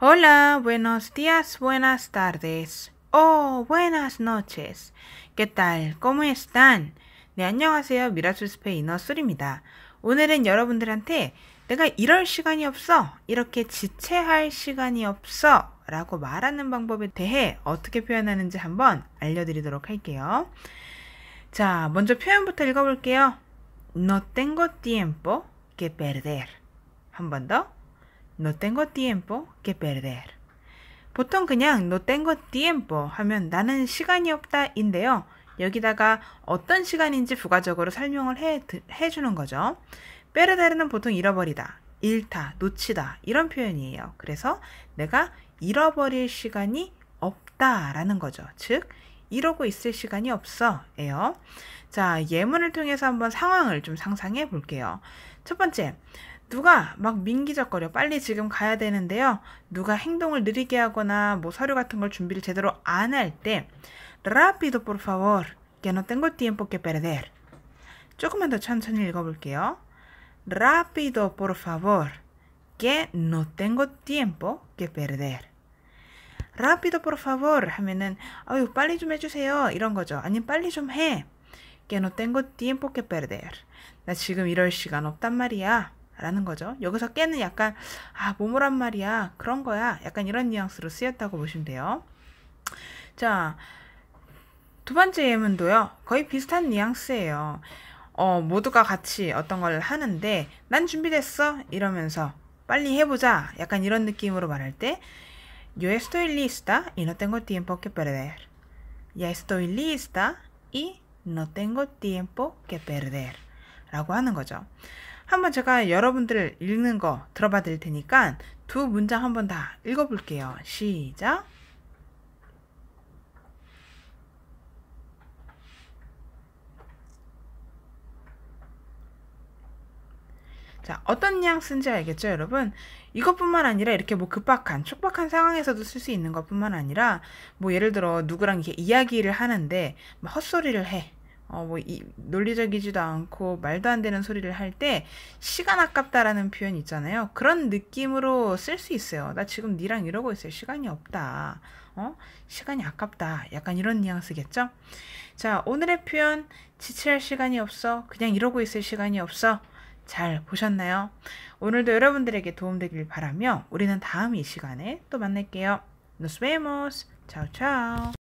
Hola, buenos días, buenas tardes. Oh, buenas noches. ¿Qué tal? ¿Cómo están? 네, 안녕하세요. 미라클 스페인어 쏠입니다. 오늘은 여러분들한테 내가 이럴 시간이 없어. 이렇게 지체할 시간이 없어. 라고 말하는 방법에 대해 어떻게 표현하는지 한번 알려드리도록 할게요. 자, 먼저 표현부터 읽어볼게요. No tengo tiempo que perder. 한 번 더. no tengo tiempo que perder. 보통 그냥 no tengo tiempo 하면 나는 시간이 없다인데요. 여기다가 어떤 시간인지 부가적으로 설명을 해, 해주는 거죠. 빼르데르는 보통 잃어버리다, 잃다, 놓치다 이런 표현이에요. 그래서 내가 잃어버릴 시간이 없다라는 거죠. 즉 이러고 있을 시간이 없어예요. 자 예문을 통해서 한번 상황을 좀 상상해 볼게요. 첫 번째, 누가 막 민기적거려 빨리 지금 가야 되는데요. 누가 행동을 느리게 하거나 뭐 서류 같은 걸 준비를 제대로 안 할때 rápido por favor que no tengo tiempo que perder 조금만 더 천천히 읽어볼게요. rápido por favor que no tengo tiempo que perder rápido por favor 하면은 아유 빨리 좀 해주세요 이런 거죠. 아니 빨리 좀 해. que no tengo tiempo que perder 나 지금 이럴 시간 없단 말이야. 라는 거죠. 여기서 깨는 약간 아 뭐뭐란 말이야 그런 거야 약간 이런 뉘앙스로 쓰였다고 보시면 돼요. 자두 번째 예문도요. 거의 비슷한 뉘앙스예요. 어, 모두가 같이 어떤 걸 하는데 난 준비됐어 이러면서 빨리 해보자 약간 이런 느낌으로 말할 때 Yo estoy lista y no tengo tiempo que perder. Ya estoy lista y no tengo tiempo que perder. 라고 하는 거죠. 한번 제가 여러분들 읽는 거 들어봐 드릴 테니까 두 문장 한번 다 읽어볼게요. 시작. 자, 어떤 뉘앙스인지 알겠죠, 여러분? 이것뿐만 아니라 이렇게 뭐 급박한, 촉박한 상황에서도 쓸 수 있는 것뿐만 아니라 뭐 예를 들어 누구랑 이렇게 이야기를 하는데 뭐 헛소리를 해. 어, 뭐, 이, 논리적이지도 않고 말도 안 되는 소리를 할 때 시간 아깝다라는 표현 있잖아요. 그런 느낌으로 쓸 수 있어요. 나 지금 니랑 이러고 있어요. 시간이 없다. 어? 시간이 아깝다. 약간 이런 뉘앙스겠죠? 자, 오늘의 표현 지체할 시간이 없어. 그냥 이러고 있을 시간이 없어. 잘 보셨나요? 오늘도 여러분들에게 도움되길 바라며 우리는 다음 이 시간에 또 만날게요. Nos vemos. Chao, chao.